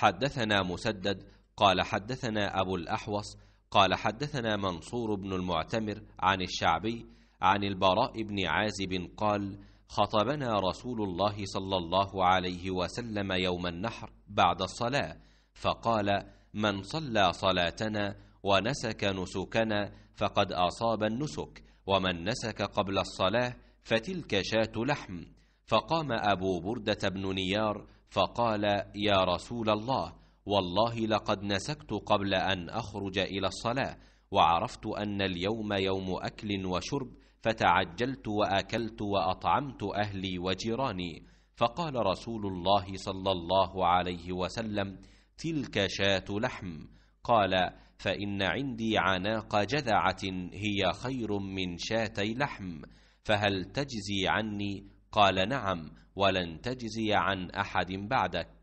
حدثنا مسدد قال حدثنا أبو الأحوص قال حدثنا منصور بن المعتمر عن الشعبي عن البراء بن عازب قال خطبنا رسول الله صلى الله عليه وسلم يوم النحر بعد الصلاة فقال من صلى صلاتنا ونسك نسكنا فقد أصاب النسك ومن نسك قبل الصلاة فتلك شاة لحم فقام ابو برده بن نيار فقال يا رسول الله والله لقد نسكت قبل ان اخرج الى الصلاه وعرفت ان اليوم يوم اكل وشرب فتعجلت واكلت واطعمت اهلي وجيراني فقال رسول الله صلى الله عليه وسلم تلك شاه لحم قال فان عندي عناق جذعه هي خير من شاتي لحم فهل تجزي عني قال نعم ولن تجزي عن احد بعدك